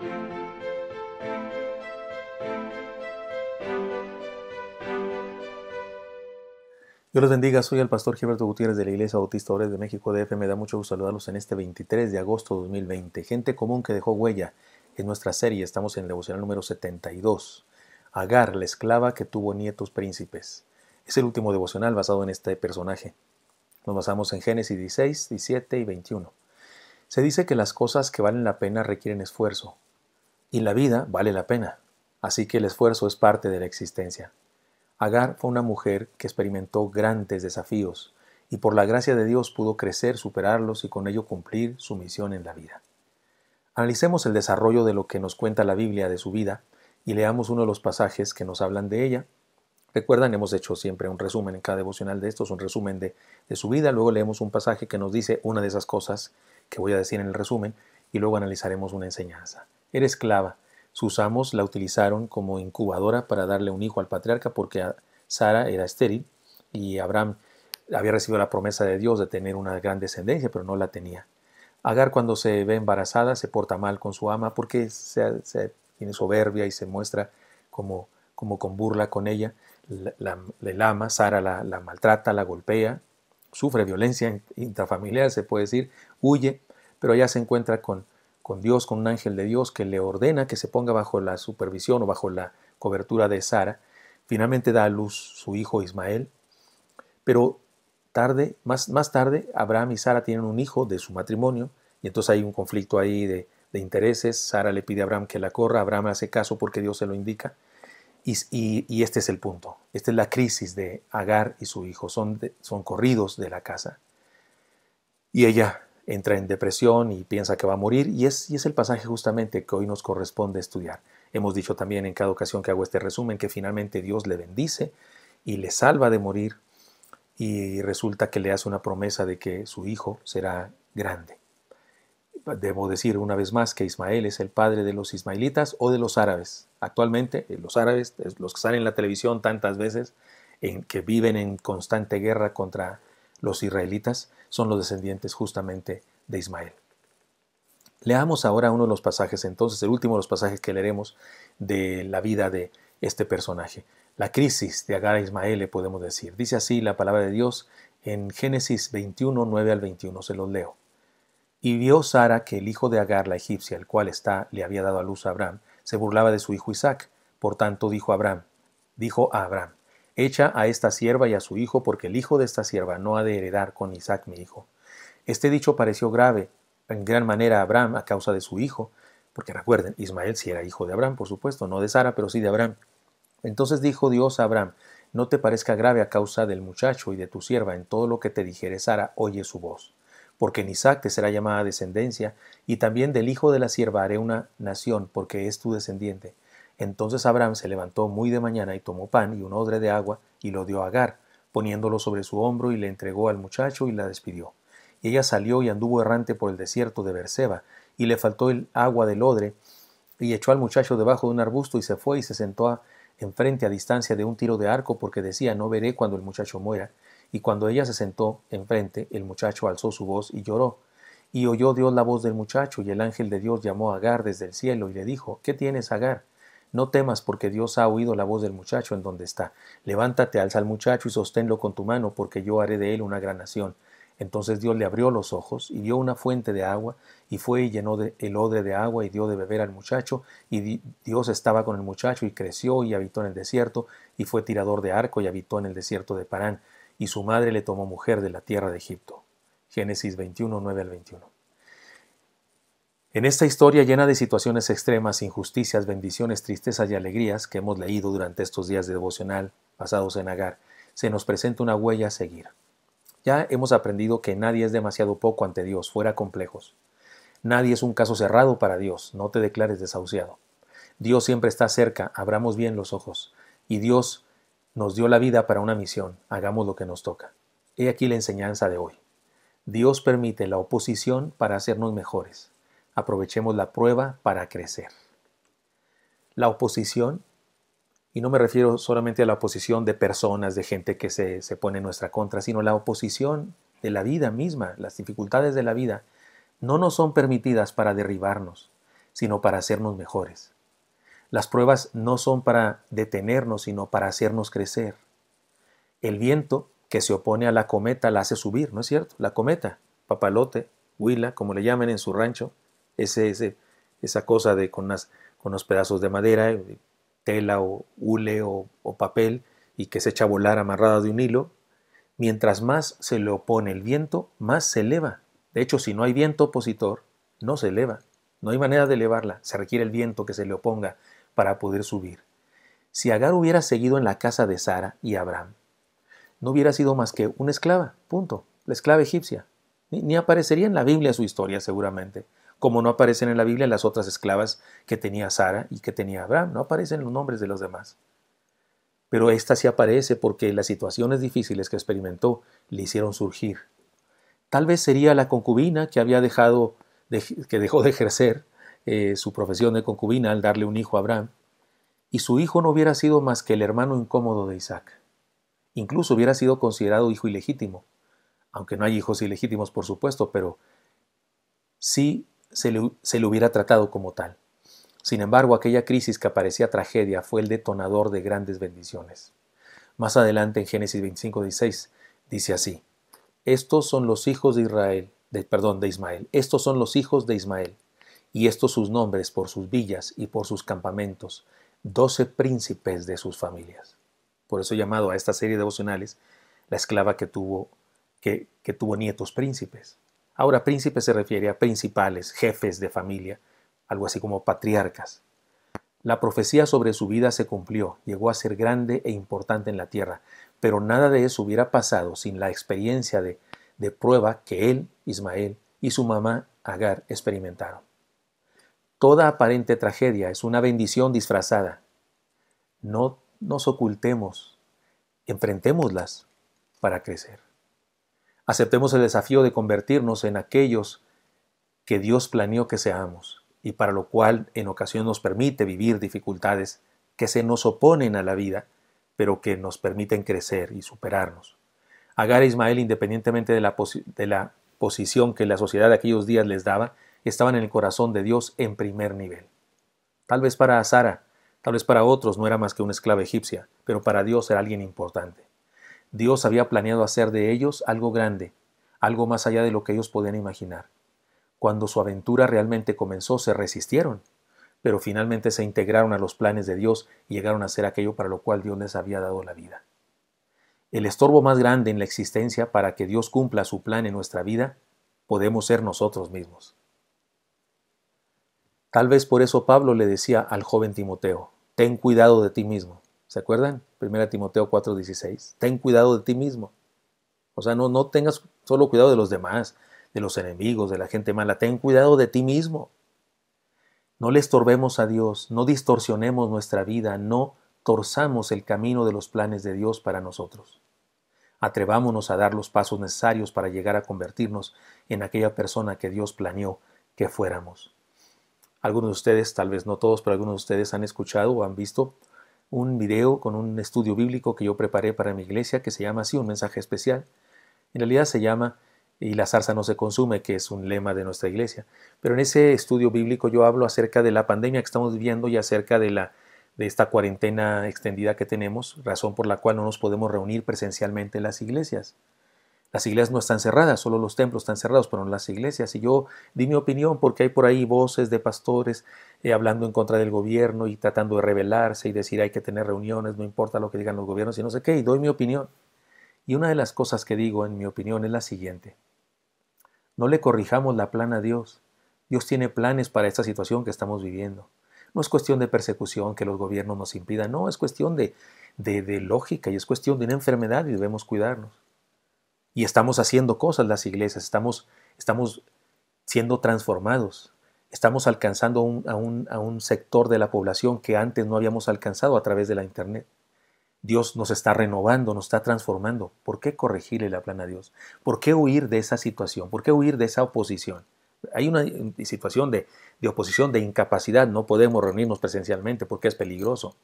Dios los bendiga, soy el pastor Gilberto Gutiérrez de la Iglesia Bautista Ores de México DF. Me da mucho gusto saludarlos en este 23 de agosto de 2020. Gente común que dejó huella en nuestra serie, estamos en el devocional número 72. Agar, la esclava que tuvo nietos príncipes. Es el último devocional basado en este personaje. Nos basamos en Génesis 16, 17 y 21. Se dice que las cosas que valen la pena requieren esfuerzo, y la vida vale la pena, así que el esfuerzo es parte de la existencia. Agar fue una mujer que experimentó grandes desafíos y por la gracia de Dios pudo crecer, superarlos y con ello cumplir su misión en la vida. Analicemos el desarrollo de lo que nos cuenta la Biblia de su vida y leamos uno de los pasajes que nos hablan de ella. Recuerdan, hemos hecho siempre un resumen en cada devocional de estos, un resumen de, su vida, luego leemos un pasaje que nos dice una de esas cosas que voy a decir en el resumen y luego analizaremos una enseñanza era esclava. Sus amos la utilizaron como incubadora para darle un hijo al patriarca porque Sara era estéril y Abraham había recibido la promesa de Dios de tener una gran descendencia, pero no la tenía. Agar cuando se ve embarazada se porta mal con su ama porque se, tiene soberbia y se muestra como, como con burla con ella. le la, ama, Sara la, la maltrata, la golpea, sufre violencia intrafamiliar, se puede decir, huye, pero ella se encuentra con, con Dios, con un ángel de Dios que le ordena que se ponga bajo la supervisión o bajo la cobertura de Sara, finalmente da a luz su hijo Ismael, pero tarde, más, tarde, Abraham y Sara tienen un hijo de su matrimonio, y entonces hay un conflicto ahí de, intereses, Sara le pide a Abraham que la corra, Abraham hace caso porque Dios se lo indica, y, este es el punto, esta es la crisis de Agar y su hijo, son, son corridos de la casa. Y ella entra en depresión y piensa que va a morir, y es, es el pasaje justamente que hoy nos corresponde estudiar. Hemos dicho también en cada ocasión que hago este resumen que finalmente Dios le bendice y le salva de morir, y resulta que le hace una promesa de que su hijo será grande. Debo decir una vez más que Ismael es el padre de los ismaelitas o de los árabes. Actualmente eh, los árabes, los que salen en la televisión tantas veces, en que viven en constante guerra contra los israelitas son los descendientes justamente de Ismael. Leamos ahora uno de los pasajes, entonces el último de los pasajes que leeremos de la vida de este personaje. La crisis de Agar a Ismael, le podemos decir. Dice así la palabra de Dios en Génesis 21, 9 al 21, se los leo. Y vio Sara que el hijo de Agar, la egipcia, el cual está, le había dado a luz a Abraham, se burlaba de su hijo Isaac. Por tanto dijo Abraham, dijo a Abraham, Echa a esta sierva y a su hijo, porque el hijo de esta sierva no ha de heredar con Isaac mi hijo. Este dicho pareció grave en gran manera a Abraham a causa de su hijo, porque recuerden, Ismael sí era hijo de Abraham, por supuesto, no de Sara, pero sí de Abraham. Entonces dijo Dios a Abraham, no te parezca grave a causa del muchacho y de tu sierva, en todo lo que te dijere Sara, oye su voz. Porque en Isaac te será llamada descendencia, y también del hijo de la sierva haré una nación, porque es tu descendiente. Entonces Abraham se levantó muy de mañana y tomó pan y un odre de agua y lo dio a Agar, poniéndolo sobre su hombro y le entregó al muchacho y la despidió. Y ella salió y anduvo errante por el desierto de Berseba, y le faltó el agua del odre, y echó al muchacho debajo de un arbusto y se fue y se sentó enfrente a distancia de un tiro de arco porque decía, no veré cuando el muchacho muera. Y cuando ella se sentó enfrente, el muchacho alzó su voz y lloró. Y oyó Dios la voz del muchacho, y el ángel de Dios llamó a Agar desde el cielo y le dijo, ¿qué tienes, Agar? No temas porque Dios ha oído la voz del muchacho en donde está. Levántate, alza al muchacho y sosténlo con tu mano, porque yo haré de él una gran nación. Entonces Dios le abrió los ojos y dio una fuente de agua, y fue y llenó el odre de agua y dio de beber al muchacho, y Dios estaba con el muchacho y creció y habitó en el desierto, y fue tirador de arco y habitó en el desierto de Parán, y su madre le tomó mujer de la tierra de Egipto. Génesis 21, al 21. En esta historia llena de situaciones extremas, injusticias, bendiciones, tristezas y alegrías que hemos leído durante estos días de devocional pasados en Agar, se nos presenta una huella a seguir. Ya hemos aprendido que nadie es demasiado poco ante Dios, fuera complejos. Nadie es un caso cerrado para Dios, no te declares desahuciado. Dios siempre está cerca, abramos bien los ojos. Y Dios nos dio la vida para una misión, hagamos lo que nos toca. He aquí la enseñanza de hoy. Dios permite la oposición para hacernos mejores. Aprovechemos la prueba para crecer. La oposición, y no me refiero solamente a la oposición de personas, de gente que se, se pone en nuestra contra, sino la oposición de la vida misma, las dificultades de la vida, no nos son permitidas para derribarnos, sino para hacernos mejores. Las pruebas no son para detenernos, sino para hacernos crecer. El viento que se opone a la cometa la hace subir, ¿no es cierto? La cometa, papalote, huila, como le llamen en su rancho, esa cosa de con, con unos pedazos de madera, eh, tela o hule o, papel y que se echa a volar amarrada de un hilo, mientras más se le opone el viento, más se eleva. De hecho, si no hay viento opositor, no se eleva. No hay manera de elevarla. Se requiere el viento que se le oponga para poder subir. Si Agar hubiera seguido en la casa de Sara y Abraham, no hubiera sido más que una esclava, punto. La esclava egipcia. ni aparecería en la Biblia su historia seguramente como no aparecen en la Biblia las otras esclavas que tenía Sara y que tenía Abraham, no aparecen los nombres de los demás. Pero esta sí aparece porque las situaciones difíciles que experimentó le hicieron surgir. Tal vez sería la concubina que había dejado, que dejó de ejercer eh, su profesión de concubina al darle un hijo a Abraham, y su hijo no hubiera sido más que el hermano incómodo de Isaac. Incluso hubiera sido considerado hijo ilegítimo, aunque no hay hijos ilegítimos, por supuesto, pero sí se le, hubiera tratado como tal. Sin embargo, aquella crisis que parecía tragedia fue el detonador de grandes bendiciones. Más adelante en Génesis 25, dice así: Estos son los hijos de Israel, perdón, de Ismael. Estos son los hijos de Ismael, y estos sus nombres por sus villas y por sus campamentos, doce príncipes de sus familias. Por eso he llamado a esta serie de devocionales la esclava que tuvo, que tuvo nietos príncipes. Ahora, príncipe se refiere a principales, jefes de familia, algo así como patriarcas. La profecía sobre su vida se cumplió, llegó a ser grande e importante en la tierra, pero nada de eso hubiera pasado sin la experiencia de, prueba que él, Ismael, y su mamá, Agar, experimentaron. Toda aparente tragedia es una bendición disfrazada. No nos ocultemos, enfrentémoslas para crecer. Aceptemos el desafío de convertirnos en aquellos que Dios planeó que seamos y para lo cual en ocasión nos permite vivir dificultades que se nos oponen a la vida, pero que nos permiten crecer y superarnos. Agar e Ismael, independientemente de la, de la posición que la sociedad de aquellos días les daba, estaban en el corazón de Dios en primer nivel. Tal vez para Sara, tal vez para otros no era más que una esclava egipcia, pero para Dios era alguien importante. Dios había planeado hacer de ellos algo grande, algo más allá de lo que ellos podían imaginar. Cuando su aventura realmente comenzó, se resistieron, pero finalmente se integraron a los planes de Dios y llegaron a ser aquello para lo cual Dios les había dado la vida. El estorbo más grande en la existencia para que Dios cumpla su plan en nuestra vida podemos ser nosotros mismos. Tal vez por eso Pablo le decía al joven Timoteo, ten cuidado de ti mismo. ¿Se acuerdan? 1 Timoteo 4:16. Ten cuidado de ti mismo. O sea, no, no tengas solo cuidado de los demás, de los enemigos, de la gente mala. Ten cuidado de ti mismo. No le estorbemos a Dios, no distorsionemos nuestra vida, no torzamos el camino de los planes de Dios para nosotros. Atrevámonos a dar los pasos necesarios para llegar a convertirnos en aquella persona que Dios planeó que fuéramos. Algunos de ustedes, tal vez no todos, pero algunos de ustedes han escuchado o han visto un video con un estudio bíblico que yo preparé para mi iglesia que se llama así, un mensaje especial. En realidad se llama Y la zarza no se consume, que es un lema de nuestra iglesia. Pero en ese estudio bíblico yo hablo acerca de la pandemia que estamos viviendo y acerca de, la, de esta cuarentena extendida que tenemos, razón por la cual no nos podemos reunir presencialmente en las iglesias. Las iglesias no están cerradas, solo los templos están cerrados, pero no las iglesias. Y yo di mi opinión porque hay por ahí voces de pastores eh, hablando en contra del gobierno y tratando de rebelarse y decir hay que tener reuniones, no importa lo que digan los gobiernos y no sé qué, y doy mi opinión. Y una de las cosas que digo en mi opinión es la siguiente. No le corrijamos la plana a Dios. Dios tiene planes para esta situación que estamos viviendo. No es cuestión de persecución que los gobiernos nos impidan, no, es cuestión de, de lógica y es cuestión de una enfermedad y debemos cuidarnos y estamos haciendo cosas las iglesias, estamos, estamos siendo transformados, estamos alcanzando a, un, a un sector de la población que antes no habíamos alcanzado a través de la internet. Dios nos está renovando, nos está transformando. ¿Por qué corregirle la plana a Dios? ¿Por qué huir de esa situación? ¿Por qué huir de esa oposición? Hay una situación de, de oposición, de incapacidad. No podemos reunirnos presencialmente porque es peligroso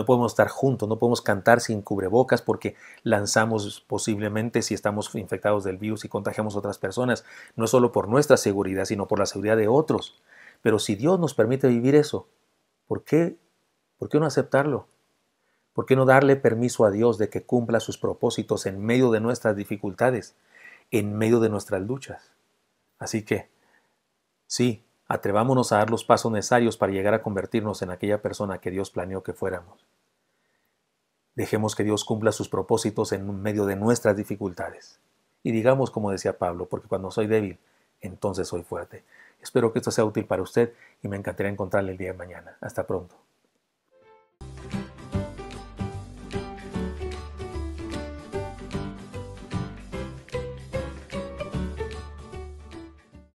no podemos estar juntos, no podemos cantar sin cubrebocas porque lanzamos posiblemente si estamos infectados del virus y contagiamos a otras personas, no solo por nuestra seguridad, sino por la seguridad de otros. Pero si Dios nos permite vivir eso, ¿por qué, ¿por qué no aceptarlo? ¿Por qué no darle permiso a Dios de que cumpla sus propósitos en medio de nuestras dificultades, en medio de nuestras luchas? Así que, sí, Atrevámonos a dar los pasos necesarios para llegar a convertirnos en aquella persona que Dios planeó que fuéramos. Dejemos que Dios cumpla sus propósitos en medio de nuestras dificultades. Y digamos como decía Pablo, porque cuando soy débil, entonces soy fuerte. Espero que esto sea útil para usted y me encantaría encontrarle el día de mañana. Hasta pronto.